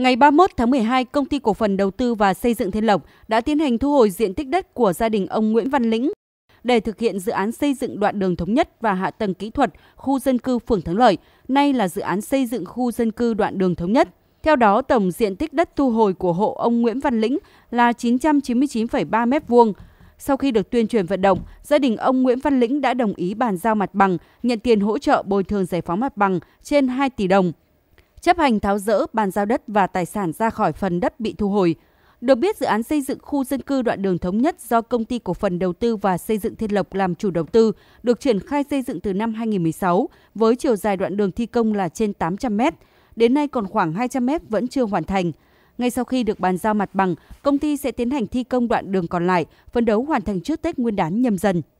Ngày 31 tháng 12, Công ty Cổ phần Đầu tư và Xây dựng Thiên Lộc đã tiến hành thu hồi diện tích đất của gia đình ông Nguyễn Văn Lĩnh để thực hiện dự án xây dựng đoạn đường thống nhất và hạ tầng kỹ thuật khu dân cư Phường Thắng Lợi, nay là dự án xây dựng khu dân cư đoạn đường thống nhất. Theo đó, tổng diện tích đất thu hồi của hộ ông Nguyễn Văn Lĩnh là 999,3 m2. Sau khi được tuyên truyền vận động, gia đình ông Nguyễn Văn Lĩnh đã đồng ý bàn giao mặt bằng, nhận tiền hỗ trợ bồi thường giải phóng mặt bằng trên 2 tỷ đồng chấp hành tháo rỡ bàn giao đất và tài sản ra khỏi phần đất bị thu hồi. Được biết, dự án xây dựng khu dân cư đoạn đường thống nhất do Công ty Cổ phần Đầu tư và Xây dựng Thiên Lộc làm chủ đầu tư, được triển khai xây dựng từ năm 2016, với chiều dài đoạn đường thi công là trên 800 m. Đến nay còn khoảng 200 m vẫn chưa hoàn thành. Ngay sau khi được bàn giao mặt bằng, công ty sẽ tiến hành thi công đoạn đường còn lại, phấn đấu hoàn thành trước Tết Nguyên đán nhâm dần.